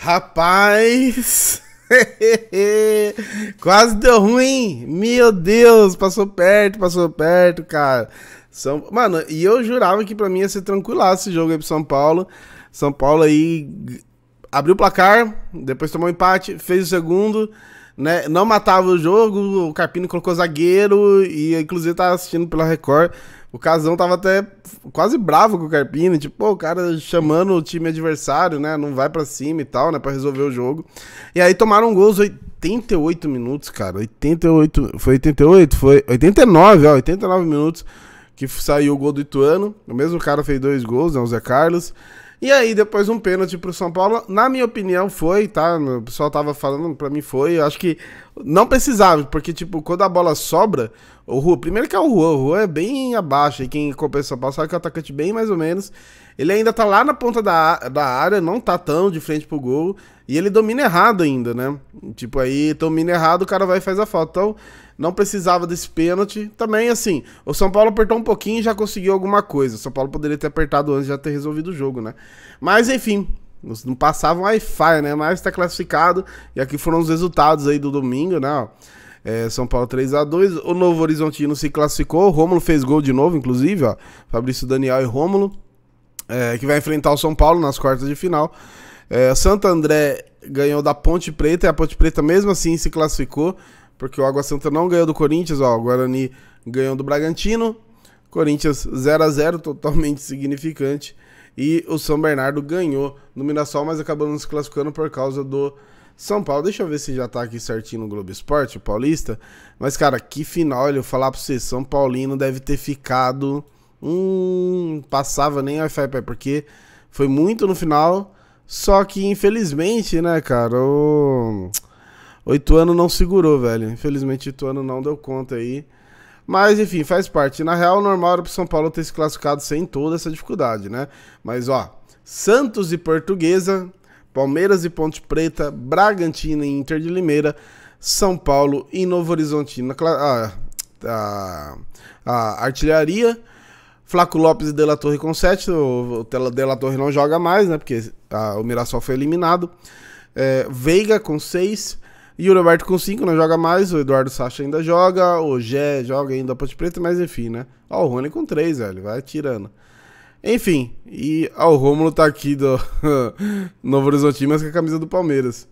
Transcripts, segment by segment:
Rapaz! Quase deu ruim! Meu Deus, passou perto, passou perto, cara. São... Mano, e eu jurava que pra mim ia ser tranquilo esse jogo aí pro São Paulo. São Paulo aí abriu o placar, depois tomou um empate, fez o segundo, né? Não matava o jogo, o Carpini colocou zagueiro e inclusive tava tá assistindo pela Record. O Casão tava até quase bravo com o Carpini, tipo, o cara chamando o time adversário, né? Não vai para cima e tal, né? para resolver o jogo. E aí tomaram gols 88 minutos, cara. 88. Foi 88? Foi 89, ó. 89 minutos que saiu o gol do Ituano. O mesmo cara fez dois gols, né? O Zé Carlos. E aí, depois um pênalti pro São Paulo. Na minha opinião, foi, tá? O pessoal tava falando, pra mim foi. Eu acho que não precisava, porque, tipo, quando a bola sobra, o Rua. Primeiro que é o Rua, o Rua é bem abaixo. E quem compensa São Paulo sabe que é o atacante bem mais ou menos. Ele ainda tá lá na ponta da, da área, não tá tão de frente pro gol. E ele domina errado ainda, né? Tipo, aí domina errado, o cara vai e faz a falta. Então, não precisava desse pênalti. Também, assim, o São Paulo apertou um pouquinho e já conseguiu alguma coisa. O São Paulo poderia ter apertado antes e já ter resolvido o jogo, né? Mas, enfim, não um Wi-Fi, né? Mas está classificado. E aqui foram os resultados aí do domingo, né? É, São Paulo 3 a 2 O Novo Horizontino se classificou. O Rômulo fez gol de novo, inclusive, ó. Fabrício Daniel e Rômulo. É, que vai enfrentar o São Paulo nas quartas de final. É, Santo André ganhou da Ponte Preta e a Ponte Preta, mesmo assim, se classificou. Porque o Água Santa não ganhou do Corinthians, ó, o Guarani ganhou do Bragantino. Corinthians 0 a 0 totalmente significante. E o São Bernardo ganhou no Mirassol, mas acabou não se classificando por causa do São Paulo. Deixa eu ver se já tá aqui certinho no Globo Esporte, o Paulista. Mas, cara, que final, olha, eu falar pra vocês, São Paulino deve ter ficado. Hum, passava nem Wi-Fi, porque foi muito no final. Só que, infelizmente, né, cara, o. Oh... O Ituano não segurou, velho. Infelizmente o Ituano não deu conta aí. Mas, enfim, faz parte. Na real, normal era pro São Paulo ter se classificado sem toda essa dificuldade, né? Mas, ó, Santos e Portuguesa, Palmeiras e Ponte Preta, Bragantino e Inter de Limeira, São Paulo e Novo Horizonte A, ah, a, a artilharia. Flaco Lopes e De La Torre com 7. O, o De La Torre não joga mais, né? Porque a, ah, o Mirassol foi eliminado. É, Veiga com 6. E o Roberto com 5 não joga mais, o Eduardo Sacha ainda joga, o Gé joga ainda a Ponte Preta, mas enfim, né? Ó, o Rony com 3, velho, vai tirando. Enfim, e ó, o Rômulo tá aqui do Novo Horizonte, mas com a camisa do Palmeiras.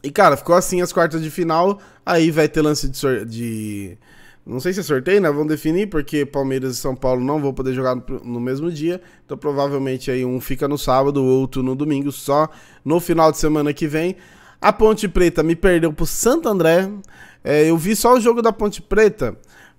E, cara, ficou assim as quartas de final, aí vai ter lance de, de... Não sei se é sorteio, né? Vão definir, porque Palmeiras e São Paulo não vão poder jogar no mesmo dia. Então, provavelmente, aí um fica no sábado, o outro no domingo, só no final de semana que vem. A Ponte Preta me perdeu pro Santo André. É, eu vi só o jogo da Ponte Preta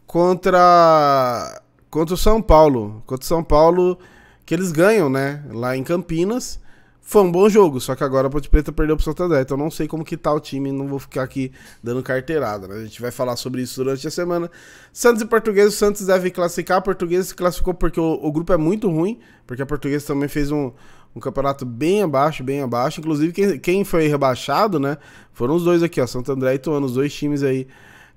contra contra o São Paulo, contra o São Paulo que eles ganham, né? Lá em Campinas. Foi um bom jogo, só que agora a Ponte Preta perdeu pro Santo André. Então não sei como que tá o time, não vou ficar aqui dando carteirada, né? A gente vai falar sobre isso durante a semana. Santos e Português, o Santos deve classificar. A Portuguesa se classificou porque o, o grupo é muito ruim, porque a Portuguesa também fez um, um campeonato bem abaixo, bem abaixo. Inclusive, quem, quem foi rebaixado, né? Foram os dois aqui, ó, Santo André e Tuano, os dois times aí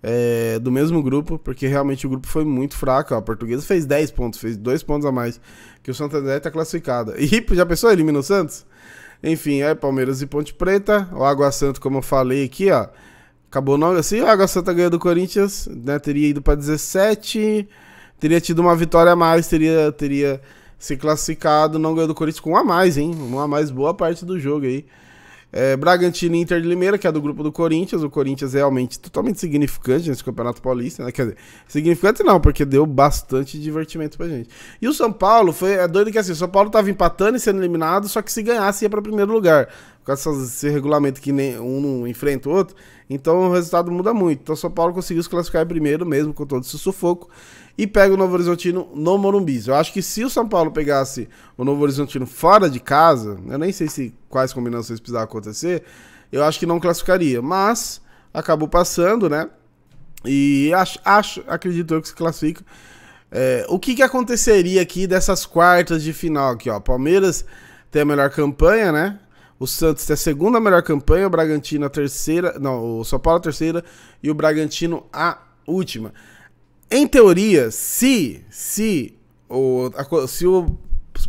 é, do mesmo grupo, porque realmente o grupo foi muito fraco. Ó. A Portuguesa fez 10 pontos, fez 2 pontos a mais que o Santo André está classificado. E tá já pensou, elimina o Santos? Enfim, é Palmeiras e Ponte Preta. O Água Santa, como eu falei aqui, ó. Acabou não. Se o Água Santa ganhou do Corinthians, né, teria ido para 17, teria tido uma vitória a mais, teria. teria se classificado, não ganhou do Corinthians com um a mais, hein? Um a mais boa parte do jogo aí. É, Bragantino e Inter de Limeira, que é do grupo do Corinthians. O Corinthians é realmente totalmente significante nesse Campeonato Paulista, né? Quer dizer, significante não, porque deu bastante divertimento pra gente. E o São Paulo foi. É doido que assim, o São Paulo tava empatando e sendo eliminado, só que se ganhasse ia pra primeiro lugar. Por causa desse regulamento que nem um não enfrenta o outro. Então o resultado muda muito. Então o São Paulo conseguiu se classificar em primeiro mesmo, com todo esse sufoco e pega o Novo Horizontino no Morumbi. Eu acho que se o São Paulo pegasse o Novo Horizontino fora de casa, eu nem sei se quais combinações precisavam acontecer, eu acho que não classificaria, mas acabou passando, né? E acho, acho acredito eu que se classifica. É, o que, que aconteceria aqui dessas quartas de final aqui, ó? Palmeiras tem a melhor campanha, né? O Santos tem a segunda melhor campanha, o Bragantino a terceira, não, o São Paulo a terceira e o Bragantino a última em teoria, se, se, o, a, se o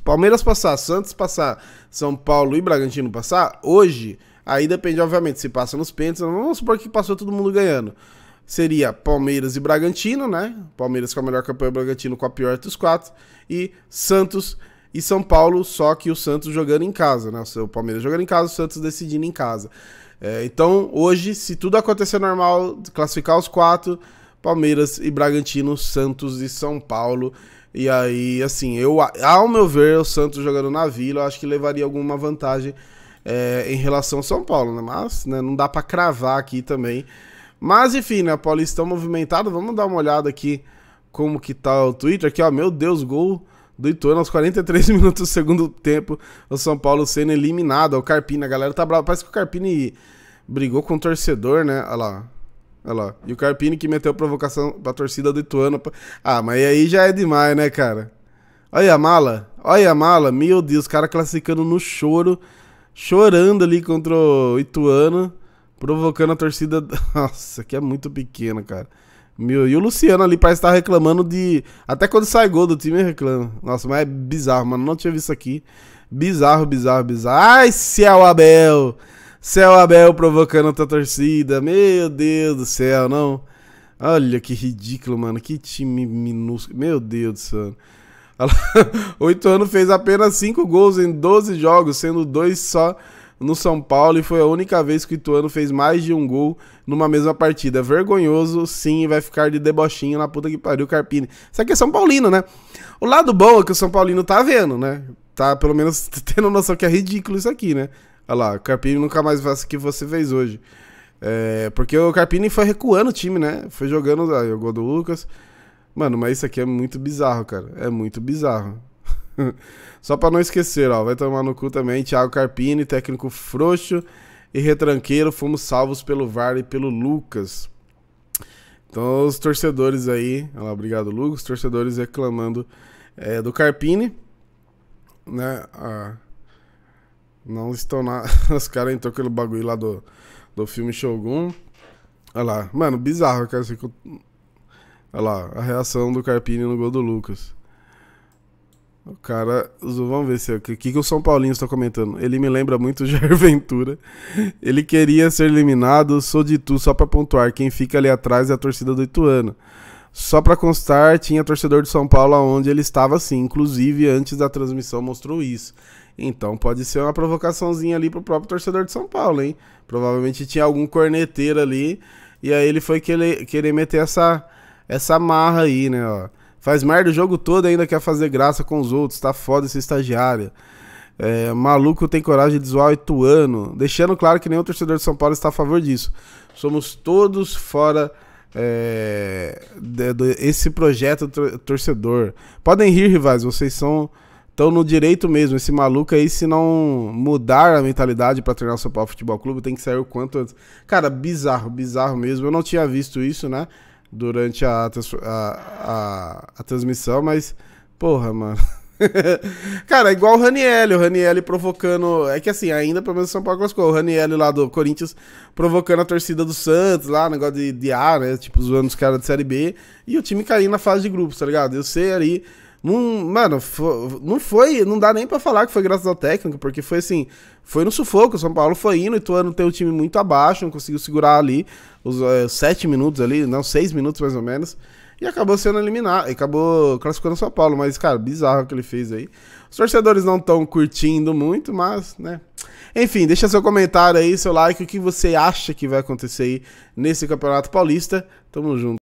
Palmeiras passar, Santos passar, São Paulo e Bragantino passar, hoje, aí depende, obviamente, se passa nos pênaltis, vamos supor que passou todo mundo ganhando. Seria Palmeiras e Bragantino, né? Palmeiras com a melhor campanha, Bragantino com a pior dos quatro, e Santos e São Paulo, só que o Santos jogando em casa, né? O Palmeiras jogando em casa, o Santos decidindo em casa. É, então, hoje, se tudo acontecer normal, classificar os quatro, Palmeiras e Bragantino, Santos e São Paulo. E aí, assim, eu, ao meu ver, o Santos jogando na Vila, eu acho que levaria alguma vantagem é, em relação ao São Paulo, né? Mas né, não dá para cravar aqui também. Mas enfim, né, Paulistão movimentado, vamos dar uma olhada aqui como que tá o Twitter aqui, ó, meu Deus, gol do Ituano aos 43 minutos do segundo tempo, o São Paulo sendo eliminado, o Carpini, a galera tá brava, parece que o Carpini brigou com o torcedor, né, olha lá, Olha lá. E o Carpini que meteu provocação pra torcida do Ituano. Pra... Ah, mas aí já é demais, né, cara? Olha a mala. Olha a mala. Meu Deus, o cara classificando no choro. Chorando ali contra o Ituano. Provocando a torcida. Nossa, aqui é muito pequena, cara. Meu, e o Luciano ali parece estar tá reclamando de. Até quando sai gol do time, reclama. Nossa, mas é bizarro, mano. Não tinha visto isso aqui. Bizarro, bizarro, bizarro. Ai, céu, Abel! Céu Abel provocando outra torcida. Meu Deus do céu, não. Olha que ridículo, mano. Que time minúsculo. Meu Deus do céu. Oito anos fez apenas cinco gols em 12 jogos, sendo dois só no São Paulo e foi a única vez que o Ituano fez mais de um gol numa mesma partida. Vergonhoso, sim, vai ficar de debochinho na puta que pariu, Carpini. Isso aqui é São Paulino, né? O lado bom é que o São Paulino tá vendo, né? Tá pelo menos tendo noção que é ridículo isso aqui, né? Olha lá, o Carpini nunca mais faz o que você fez hoje. É, porque o Carpini foi recuando o time, né? Foi jogando, aí ah, jogou do Lucas. Mano, mas isso aqui é muito bizarro, cara. É muito bizarro. Só pra não esquecer, ó. Vai tomar no cu também. Thiago Carpini, técnico frouxo e retranqueiro. Fomos salvos pelo VAR e pelo Lucas. Então, os torcedores aí. Olha lá, obrigado, Lucas. Os torcedores reclamando é, do Carpini. Né? Ah. Não estão na. Os caras entrou aquele bagulho lá do, do filme Shogun. Olha lá. Mano, bizarro, cara. Você... Olha lá, a reação do Carpini no gol do Lucas. O cara. Vamos ver se. O que, que o São Paulinho está comentando? Ele me lembra muito Jair Ventura. Ele queria ser eliminado, sou de tu, só para pontuar. Quem fica ali atrás é a torcida do Ituano. Só para constar, tinha torcedor de São Paulo onde ele estava sim, inclusive antes da transmissão mostrou isso. Então pode ser uma provocaçãozinha ali pro próprio torcedor de São Paulo, hein? Provavelmente tinha algum corneteiro ali e aí ele foi querer, querer meter essa essa marra aí, né, ó. Faz merda o jogo todo ainda quer fazer graça com os outros, tá foda esse estagiário. É, maluco tem coragem de zoar o Ituano, deixando claro que nenhum torcedor de São Paulo está a favor disso. Somos todos fora é, de, de, esse projeto torcedor. Podem rir, rivais, vocês são estão no direito mesmo. Esse maluco aí, se não mudar a mentalidade para treinar o São Paulo Futebol Clube, tem que sair o quanto antes. Cara, bizarro, bizarro mesmo. Eu não tinha visto isso, né? Durante a, a, a, a transmissão, mas. Porra, mano. cara, é igual o Ranielli, o Ranielli provocando. É que assim, ainda pelo menos São Paulo classificou. O Ranielli lá do Corinthians provocando a torcida do Santos lá, negócio de, de ar, né? Tipo, zoando os caras de Série B. E o time caindo na fase de grupos, tá ligado? Eu sei ali. Não, mano, não foi. Não dá nem para falar que foi graças ao técnico, porque foi assim. Foi no sufoco. O São Paulo foi indo, e Ituano tem o time muito abaixo, não conseguiu segurar ali os é, sete minutos ali, não, seis minutos mais ou menos e acabou sendo eliminado, acabou classificando o São Paulo, mas, cara, bizarro o que ele fez aí. Os torcedores não estão curtindo muito, mas, né. Enfim, deixa seu comentário aí, seu like, o que você acha que vai acontecer aí nesse Campeonato Paulista. Tamo junto.